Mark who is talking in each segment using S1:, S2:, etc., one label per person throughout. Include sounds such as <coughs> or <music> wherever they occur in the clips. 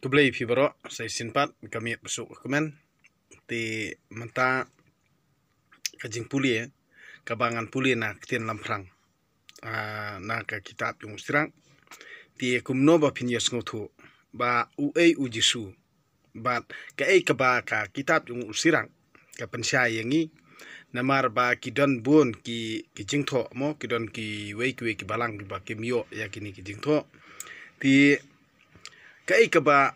S1: tublei fibro baro sai sin kami su komen ti menta kajing puli ya kabangan puli na ktin lamprang ah, na ka kitab yung strang ti kumno ba pinyas ngutu, ba uai ujisu ba ka ei ka ba ka kitab yung usirang ka pensya yangi namar ba kidon bun ki kijing mo kidon ki wei ki wei ki balang ba ki mio ya kini ti kai ba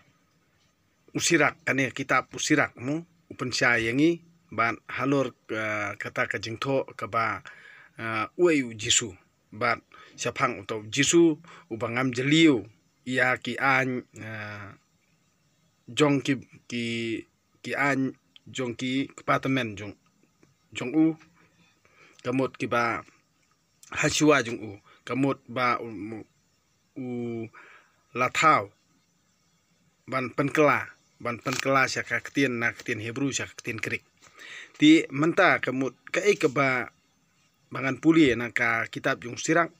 S1: usirak kane kitab usirak mu upen sayangi ban halor eh, kata ka jingtho kaba uh, u jisu ban siapang utau jisu ubangam jeliu ia ki an eh, jong ki ki ki an jong ki apartment jong jong u kamot ki ba hasiwa jong u kamot ba um, u, u ban penkela ban penkela syaka kaktin na kaktin hebru syaka kaktin kerik ti menta kemut ke keba bangan puli e na ka kitab yung sirang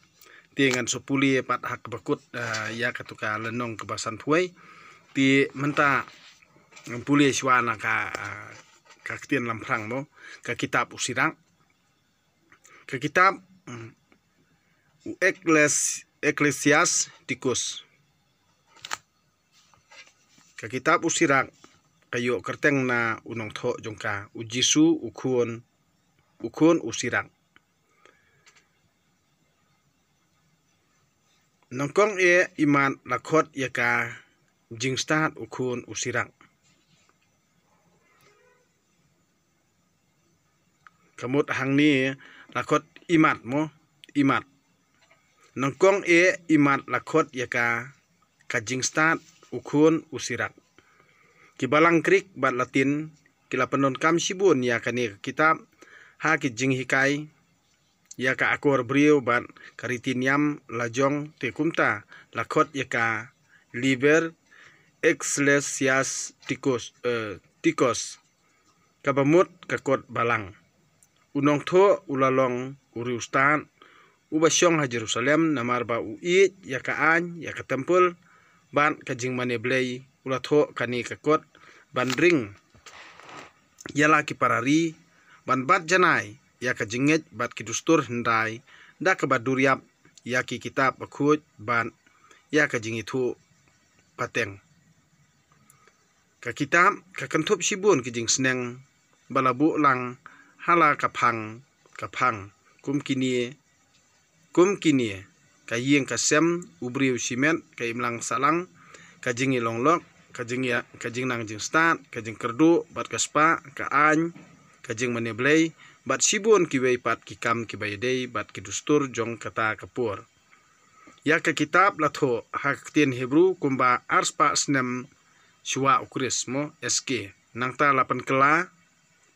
S1: ti ngan sepuli e pat hak bekut uh, eh, ya ketuka lenong kebasan puai ti menta puli e suana ka uh, ka lamprang mo ka kitab usirang ka kitab um, mm, Ekles, Eklesias Tikus ka kitab usirak kayo kerteng na unong tho jongka ujisu ukun ukun usirang. nongkong e iman lakot yaka jingstat ukun usirang. kamut hang ni lakot imat mo imat nongkong e imat lakot yaka ka ukun usirak kibalang krik bat latin kila penon kam sibun ya kani kitab ha jing hikai ya ka akor brio bat karitiniam lajong tekumta lakot ya ka liber exlesias tikos uh, eh, tikos kabamut kakot balang unong tho ulalong ustan, uba syong ha Jerusalem namar ba uit ya ka an ya ka tempel ban kajing mane blei ula kani kakot ban ring yala ki parari ban bat janai ya ka bat ki dustur hendai da ke bat duriap ya ki kitab akut ban ya kajing itu pateng ka kitab ka kentup sibun kajing seneng balabu lang hala kapang kapang kum kini kum kini kayi yang kasem, sem ubriu kayi melang salang kajingi longlok kajingi kajing ya nang jing stat kajing kerdu bat kaspa ka an kajing meneblei bat sibun ki wei pat ki kam ki bai bat ki dustur jong kata kapur ya ke kitab latho haktin hebru kumba arspa snem shua ukrismo sk nang ta lapan kela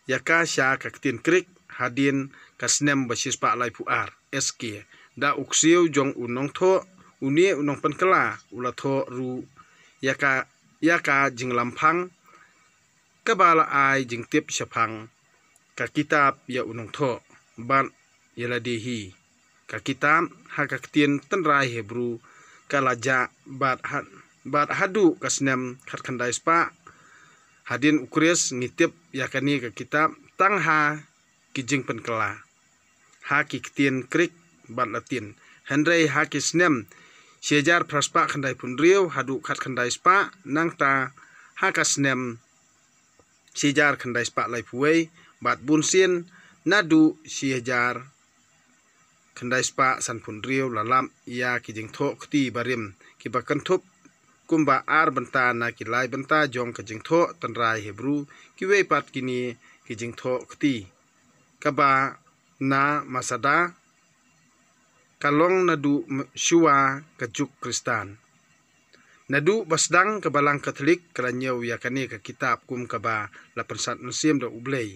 S1: ya ka sya kaktin krik hadin kasnem basis pa lai puar sk da uksiu jong unong to uni unong kala ula to ru yaka yaka jing lampang kabala ai jing tip syapang ka kitab ya unong to ban yala dehi ka kitab ten tenrai hebru kalaja bat hat bat hadu kasnem khatkandai spa hadin ukris ngitip yakani ka kitab tangha kijing penkela ha kiktin krik bat latin henry hakis nem sejar praspa pun riu hadu kat kendai spa nangta hakas nem sejar kendai spa lai puwei bat sin nadu sejar kendai spa san pun riu lalam ia ya kijing tho kti barim kibakan thup kumba ar benta naki lai benta jong kijing tho tanrai hebru kiwei pat kini kijing tho kti kaba na masada kalong nadu shua kajuk kristan. Nadu basdang kebalang katolik keranyau yakani ke kitab kum kaba lapan sat musim ublay. ublei.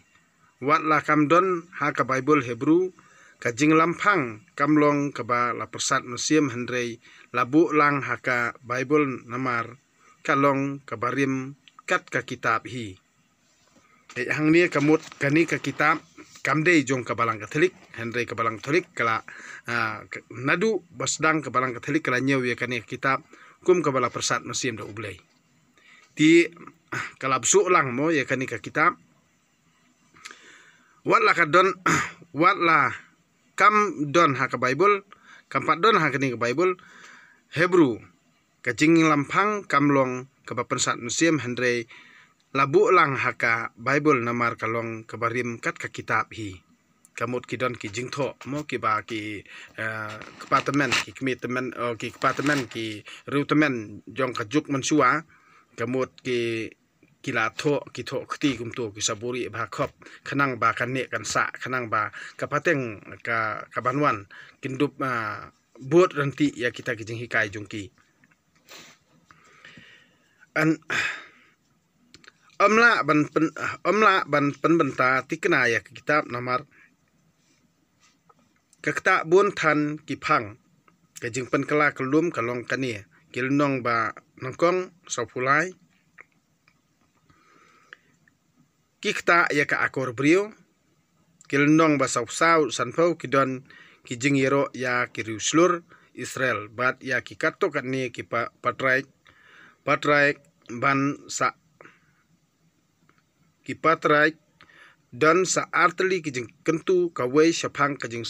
S1: Wat la kamdon ha ka Bible Hebrew kajing lampang kamlong kaba lapan sat musim hendrei labu lang ha ka Bible namar kalong kabarim kat ka kitab hi. Eh hang kamut kani ka kitab Kamde jong ka balang katolik henry ka balang katolik kala ah, nadu basdang ka balang katolik kala nyew ya kane kitab kum ka persat masim da ublei ti ah, kala bsu lang mo ya kane ka kitab wala ka don <coughs> wala kam don ha ka bible kam pat don ha kane ka bible hebru ka lampang kamlong ka persat sat musim henry labu lang haka bible namar kalong kabarim kat ka kitab hi kamut kidon ki jingtho mo ki ba ki department eh, ki commitment o ki department ki recruitment jong ka juk man suwa kamut ki kila tho ki tho khti gum to ki saburi ba khop khanang ba kan ne kan sa khanang ba ka pateng ka ka banwan kindup eh, buat ranti ya kita jing hikai jongki an Omla ban pen, omla ban penbenta tikna ya kitab nomor kakta bun than kipang jing pen kala kelum kalong kani nong ba nongkong sopulai kikta ya ka akor brio nong ba sopsau sanpau kidon kijingiro yero ya ruslur Israel bat ya kikato katni kipa patraik patraik ban sa ki patrai dan sa artli ki kentu kawai shapang ka jeng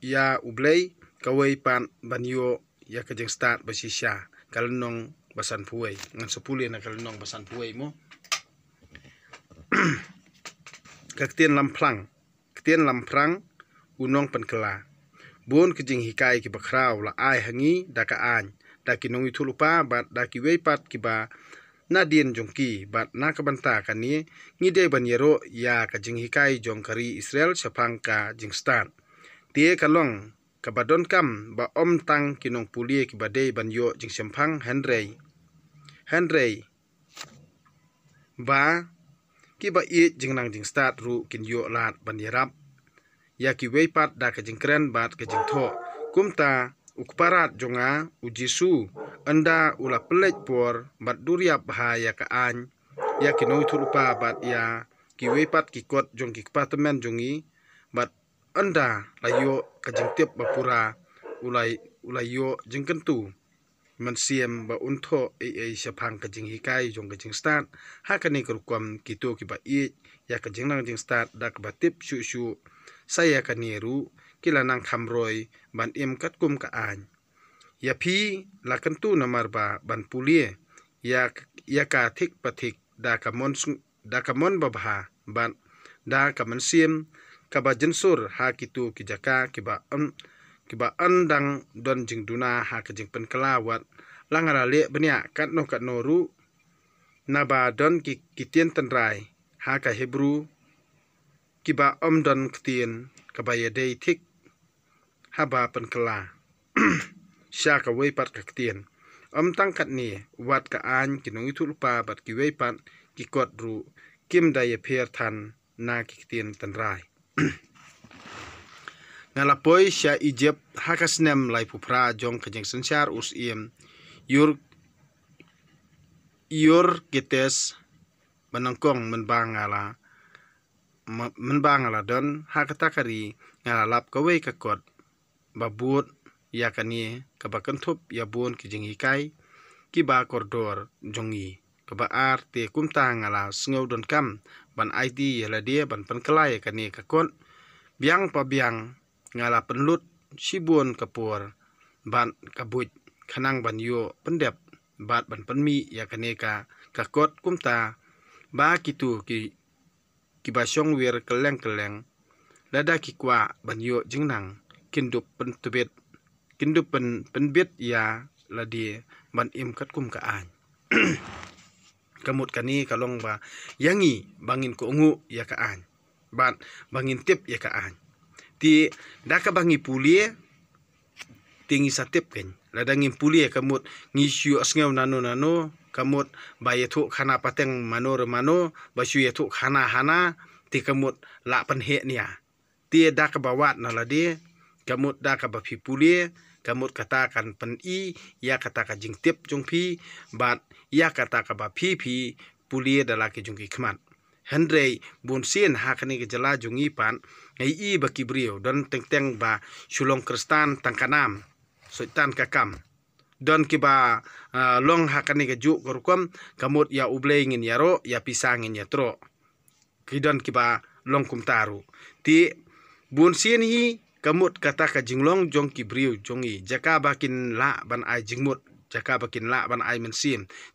S1: ya ublei kawai pan banyo ya ka start basisha kalenong basan puai ngan sepuluh na kalenong basan puai mo <clears throat> kaktien lamplang kaktien lamprang unong penkela bon kijeng hikai ki bakrau la ai hangi daka an daki nongi tulupa bat daki weipat na dien jongki bat na kabanta kani ngide ban ya ka jinghikai jongkari Israel shapang ka jingstan tie kalong kabadon kam ba om tang kinong pulie kibade badei jing shampang Henry. Henry ba ki i jing nang jing start ru kin yo lat ban ya ki wei pat da ka jing kren bat ka jing tho kumta ukparat jonga ujisu anda ula pelej por bat duria bahaya ka an ya kinoi turupa bat ya kiwepat kikot jong kikpatemen jongi bat anda layo kajengtip bapura ulai ulayo jengkentu mensiam ba unto e e sepang kajing hikai jong kajing start hakani kerukwam kitu kiba i ya kajing nang jing start dak batip su su saya kaniru kila nang khamroi ban im kat kaan ka an ya phi la kan ban pulie ya ya ka patik pathik da ka da ka mon ban da ka man siem ka ba jensur ha kitu ki jaka ki ba am ki ba andang le benia kat no ru naba don ki tenrai tan hebru ki om don ktien ka ba dei thik habapan kala syaka <clears throat> weipat kaktian om tangkat ni wat ka an kinung itu lupa bat ki weipat ki kot ru kim daya e pier than na kiktian tan rai <clears throat> ngalapoi sya ijep hakasnem lai pupra jong jeng sensar us iem yur yur kites menengkong menbangala menbangala don hakatakari ngalalap ka kakot babut kani, kaba kentup yabun ki jing kai, ki ba kordor jongi kaba ar te kumta ngala sengau don kam ban IT yala dia ban penkelai kani kakon biang pa biang ngala penlut sibun kapur ban kabut kanang ban yo pendep bat ban penmi yakani ka kakot kumta ba kitu ki kibasyong wir keleng keleng lada kikwa ban yo jengnang kindup tubit kindup pen pen bit ya la di ban im kat kum ka an <clears throat> kamut kani kalong ba yangi bangin ko ngu ya ka an ban bangin tip ya ka an ti ka bangi pulie tingi satip ken ladangin pulie ya kamut syu asngau nano nano kamut bayetu khana pateng mano remano basu yetu khana hana ti kamut la he nia ti dak bawat di kamut da ka bapi pule kamut kata kan pen i ya kata ka jing tip jung pi bat ya kata ka bapi pi pule la ke jung ki khman hendrei ha hakani ke jala jung i pan ai i baki brio don teng teng ba shulong kristan tangkanam ka kam don kiba uh, long hakani ke juk korkom kamut ya ngin yaro ya pisangin ya tro kidon kiba long kum taru ti sin hi kamut kata ka jinglong jong ki jongi jaka ba kin la ban ai jingmut jaka ba kin la ban ai men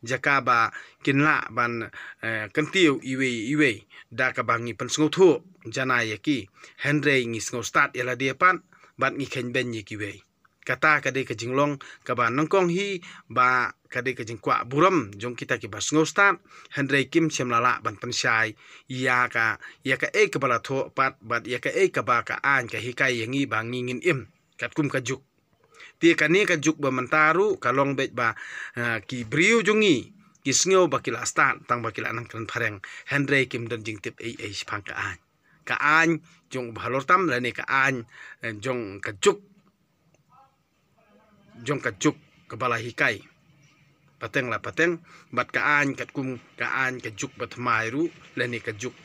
S1: jaka ba kin la ban eh, kentiu iwe iwe da ka bangi jana ye ki hendre ngi sngo start dia pan ban ngi khen ben ye wei kata kade kajing long kaba nongkong hi ba kade kajing jingkwa buram jong kita ki basngo sta handrei kim chemlala ban pensai ya ka ya ka e kaba tho pat bat ya ka e ka ka an ka hi kai yangi ba ngingin im kat kum ka juk ti ka ni ka juk ba mentaru ka long be ba eh, ki briu jungi ki sngo ba ki la tang ba ki la nang kran phareng kim dan jing tip ei ei phang ka an ka an jong bhalor tam la ne ka an eh, jong ka juk jong jongkajuk kepala hikai pateng la pateng bat ka an kat kum ka an ka juk bat mairu leni ka juk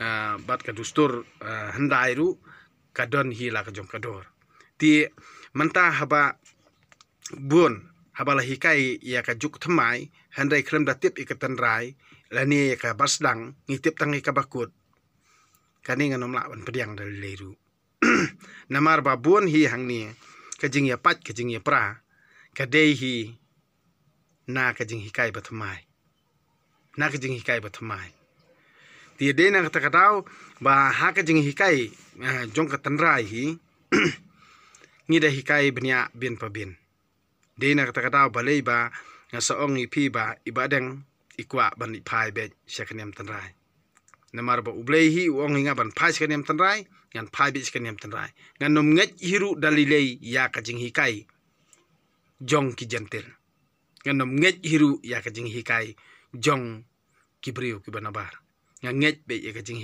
S1: uh, ah, bat ka dustur uh, ah, handairu ka don hi la ti manta haba bun haba la hikai ya ka temai hendai handai datip da tip ikatan rai leni ya ka basdang ngitip tangi ka bakut kani nganom la ban pediang dari leru <clears throat> namar babun hi hangni kajing ya pat kajing ya pra kadei hi na kajing hikai batamai na kajing hikai batamai tia dei na kata kadau ba ha kajing hikai jong katanrai hi ngida hikai bnia bin pa bin dei na kata kadau balei ba ngasaong ipi ba ibadeng ikwa ban ipai be sheknem tanrai Nemar ba ublei hi uang hinga ban phai skan yam ngan phai bi skan yam ngan nom ngej hiru dalilei ya ka jing jong ki ngan nom ngej hiru ya ka jing jong ki brio ki banabar ngan ngej be ya ka jing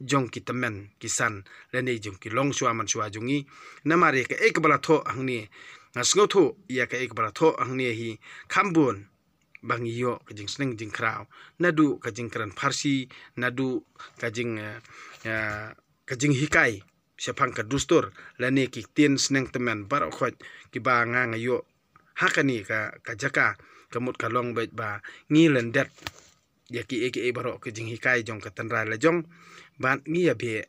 S1: jong ki temen ki san jong ki long suwa man suwa jungi namar ka ek bala tho angni ngasngo tho ya ka ek bala tho angni ya hi khambun bang iyo kajing seneng jing kraw nadu kajing keran Parsi nadu kajing uh, kajing hikai sepang ka dustur lani ki tin seneng teman baru khoj kibanga ngayo hakani ka kajaka kemut kalong ka long bait ba ngilen det yaki eki e, e baru ke hikai jong ka tanra la jong ban ngi ya be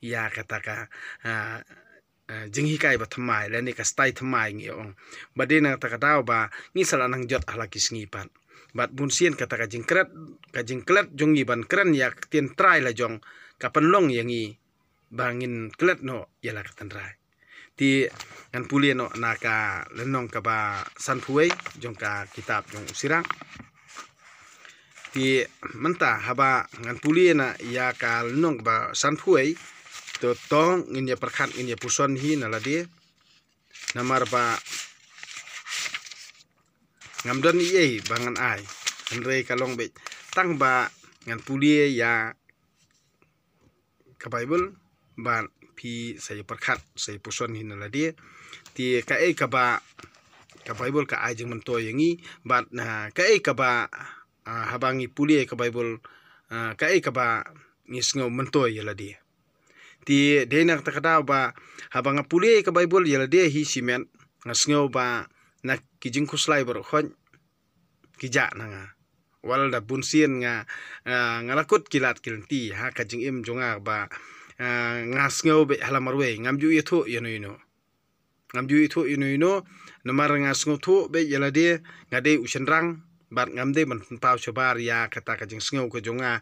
S1: ya kataka uh, jinghi kai ba thamai le ni ka stai thamai ngi ong ba de na ta ka daw ba ngi sala nang jot ala kis sngi pan bat bun sien ka ta ka jingkret ka jingklet jong ngi ban kren ya tien trai la jong ka long yang ngi bangin klet no ya la ka tan rai ti ngan pulie no na ka lenong ka ba san puei jong ka kitab jong usirang ti menta haba ngan pulie na ya ka lenong ba san puei to tong perkhat in puson hi naladi namar ba ngamdon iyei bangan ai andre kalong be tang ba ngan pulie ya ka bible ba pi saya perkhat saya puson hi naladi ti ka e ka ba ka bible ka ai jeng mento yangi ba na ka e ka ba habangi pulie ka bible ka e ka ba ngisngo mento ya ladi di dena nak kata ba habanga puli ka bible yela de hi simen ngasngo ba na kijing kuslai bor khon kija nanga wal da bunsin nga ngalakut kilat kilti ha kajing im jonga ba eh, ngasngau be halamarwe ngamju itu yeno yeno ngam itu ino ino nomar ngasngau ngotu be yelade ngade usenrang bat ngamde man pau chobar ya kata ka jing kejunga ko jonga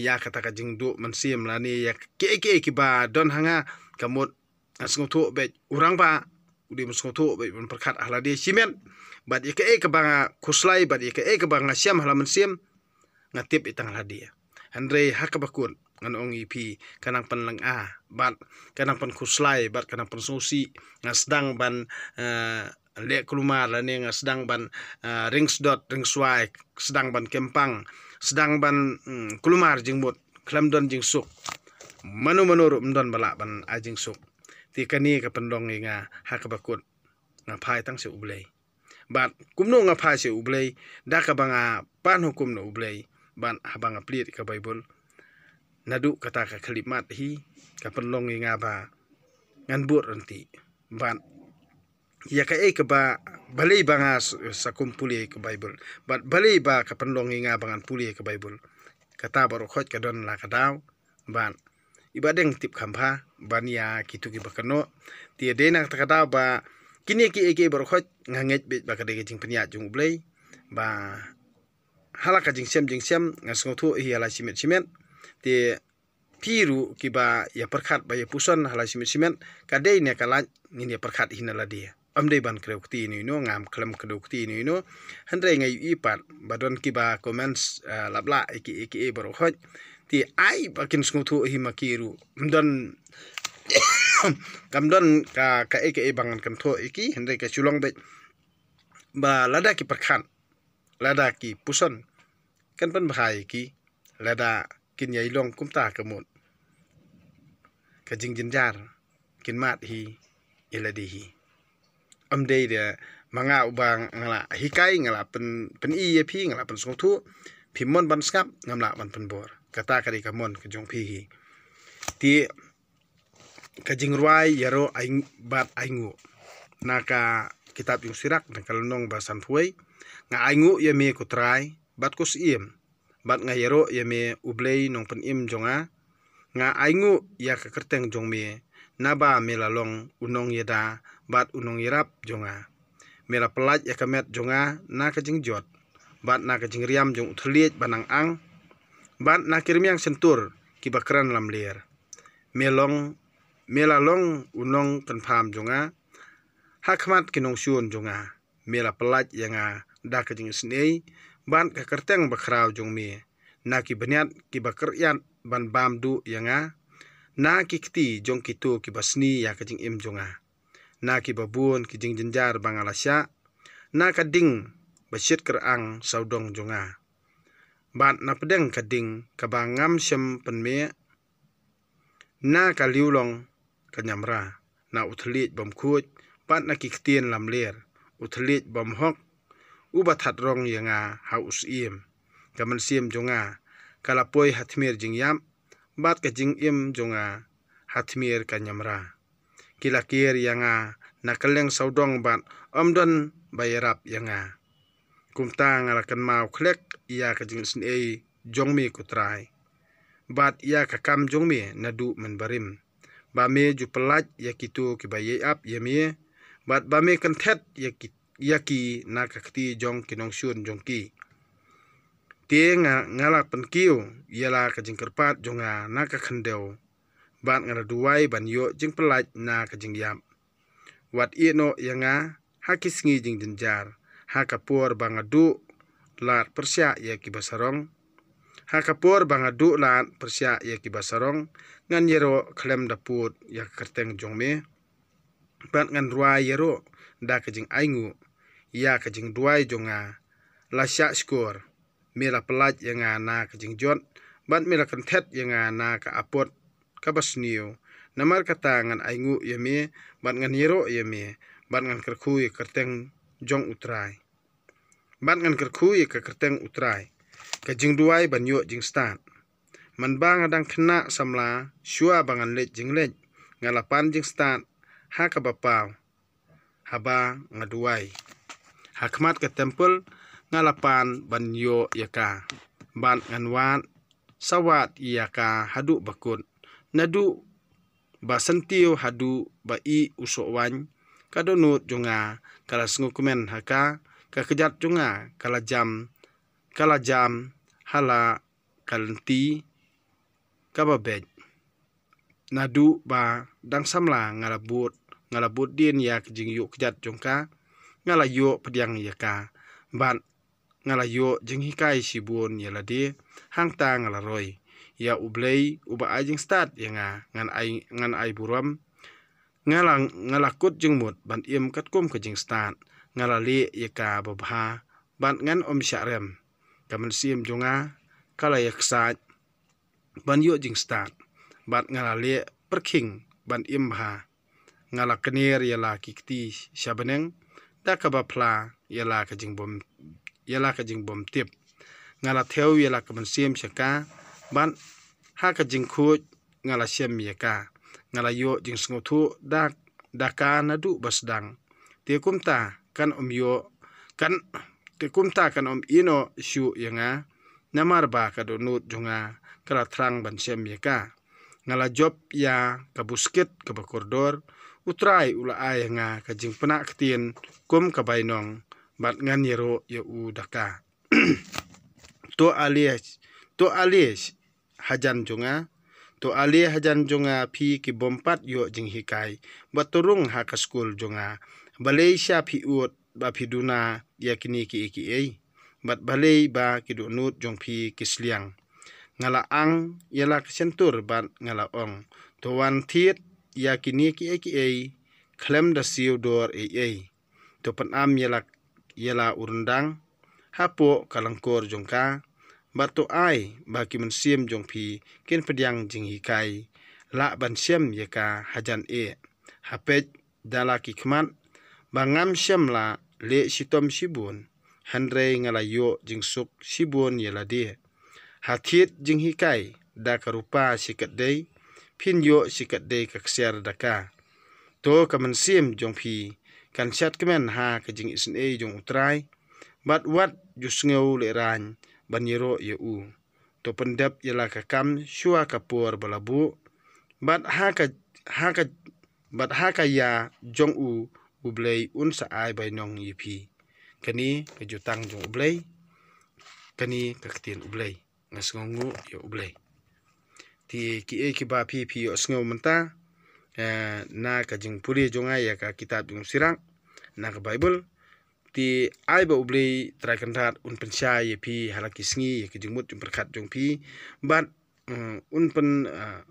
S1: ya kata ka jing du man la ni ya ke ke ki ba don hanga kamot sngeu tho be urang ba udi man tho be man perkat hala de simen bat ya ke ke ba kuslai bat ya ke ke ba siem hala man sim ngatip itang la dia andre hakabakun ngan ong ip kanang lang a bat kanang pan kuslai bat kanang pan sosi ngasdang ban uh, lek kelumar la nenga sedang ban uh, rings wai sedang ban kempang sedang ban um, hmm, kelumar jing bot klam don jing suk manu menurut don balak ban ajing suk ti kani ka pendong inga hakabakut ngapai tang se ublei bat kumno ngapai se ublei daka banga pan hukum no ublei ban a plit ka bible nadu kata ka kalimat hi ka pendong inga ba ngan bur nanti ban ya ka eh, ka ba balay ba nga ah, eh, sa kumpuli ka Bible but balay ba ka nga bangan puli ka Bible kata baru khot ka don la ban iba deng tip kampa ban ya kitu ki bakano tiya de na ka ba kini ki eke eh, baru khot nga nget bit ba ka jing pania jung ublay ba halaka jing sem jing sem nga sungutu iya hi simet simet ti piru ki ba ya perkhat ba ya puson hala simet simet ka de ni ka la ni ne perkhat hinala dia amdei ban kreuk ti ni no ngam klem kreuk ti ni no han re ngai i pat badon ki ba comments lap la iki iki e, e, e boro khoj ti ai ba kin sku thu hi makiru don kam <coughs> don ka ka e ke e bangan kam tho iki e han re ka chulong be ba lada ki parkhan lada ki puson kan pan bhai ki lada kin yai long kum ta ka mut ka jing jin jar kin mat hi iladi hi amdei de manga ubang ngala hikai ngala pen pen pi phi ngala pen song thu phimon ban skap ngamla ban pen bor kata kari kamon ke jong pi hi ti kajing ruai yaro aing bat aingu naka kitab yung sirak na kalunong basan puay nga aingu ku kutray bat kus im bat nga yaro me ublay nong pen im jonga nga aingu ya kerteng jong me naba lalong unong yeda bat unung irap jonga mela pelat ya kemet jonga na kajing jot bat na kajing riam jong utuliet banang ang bat na yang sentur kibakran lam lir melong mela long unong kenpam jonga hakmat kinong syun jonga mela pelat yanga da kajing seni, bat ka kerteng bakraw jong me. na ki beniat ki ban bam du yanga na kikti jong kitu ki basni ya kajing im jonga na ki babun ki jing jenjar bangalasya na kading basyit kerang saudong jonga, bat na pedeng kading kabangam sem penme na kaliulong kanyamra na utlit bomkut bat na kiktien lamler utlit bomhok ubat rong yanga haus im kaman siem jonga kalapoi hatmir jingyam bat ka jing im jonga hatmir kanyamra kila kir yanga nakaleng saudong bat omdon bayarap yanga kumta ngarakan mau klek ia kajing sin ei jongmi kutrai bat ia kakam jongmi nadu menbarim bame jupelat ya kitu baye ap yami bat bame kentet ya, ya na kakti jong shun jong jongki te nga ngalak ia la kajing kerpat jonga nakakhendeu bat ngaraduai ban yo jing pelaj na ka jing yam. Wat iya no yang nga hakis ngi jing jenjar, hakapur bangadu lat persia ya kibasarong. Hakapur bangadu lat persia ya basarong ngan yero klem daput ya kerteng jong me. Bat ngan ruai yero da ka jing aingu, ya ka jing duai jonga, la syak skor. Mila pelaj yang na ka jing jod, bat mila kentet yang nga na ka apot kabasniyo namar katangan aingu yame, bat ngan yero yame, bat ngan kerkuy kerteng jong utrai bat ngan kerkuy ke kerteng utrai ke jing duai ban yo jing stan man bang adang kena samla shua bangan lej jing lej ngalapan jing stan ha ka bapau haba ngaduai hakmat ke tempel, ngalapan ban yo yaka ban ngan wan sawat yaka haduk bakun nadu ba sentio hadu ba i uso wany kado nut jonga kala sngukumen haka kakejat jonga kala jam kala jam hala kalenti kaba nadu ba dang samla ngalabut ngalabut dien yak jing yuk kejat jongka ngalayo pediang yaka ban ngalayo jenghikai hikai sibun yaladi hangta ngalaroi ya ublei uba ajing stat ya nga ngan ai ngan ai buram ngalang ngalakut jeng mut ban iem kat kum ke jeng stat ngalali ya ka babha ban ngan om syarem kamen siem jonga kala yak sa ban yo jeng stat ban ngalali perking ban iem ha ngalakenir ya la kikti syabeneng takaba pla ya la ka jeng bom ya la ka jeng bom tip ngalatheu ya la kamen siem syaka ban haka jingkhu ngala siam mi ka ngala yo jing sngo thu dak daka na du basdang te kumta kan om yo kan te kumta kan om ino shu yanga namar ba ka do nut junga kala trang ban siam mi ka ngala job ya ka busket ka utrai ula ai nga ka jing pena ketien kum ka bainong bat ngan yero ya u daka <clears throat> to alias to alias hajan junga to ali hajan junga pi ki bompat yo jing hikai baturung ha ka school junga malaysia pi uot ba pi duna yakini ki iki ei bat balei ba ki du nut jong pi kisliang ngala ang yala sentur bat ngala ong to wan thiet yakini ki iki ei klem da siu dor ei ei to pan am yala yala urundang hapo kalangkor jongka batu ai baki mun siam jong pi ken pediang jing hikai la ban siam yeka hajan e hapej dala ki kman bangam siam la le sitom sibun hanre ngala jing suk sibun yela de hathit jing hikai da karupa sikat dei pin yo sikat dei kakser daka to kaman siam jong pi, kan chat kemen ha ka jing isin e jong utrai bat wat jusngeu le ran baniro ye u to pendap yela ka shua ka balabu bat haka haka bat haka ya jong u ublei un sa ai bai nong yipi kani kejutang jong ublei kani ke ketin ublei ngasngongu yo ublei ti ki e ki ba pi pi os ngau menta eh, na ka jing puri jonga ya ka kitab jong sirang na ka bible di ai ba ublei trai kan un pen sha ye phi halaki singi ye ki jingmut jung perkhat jung phi bat mm, un pen ah,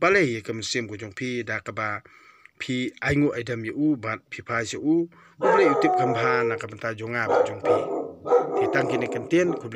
S1: bale ye kam sem ko jung pi da ka ba phi ai ye u bat phi pha se u ublei utip kam bha na ka ta jung a jung phi ti tang ki ne kan ten ko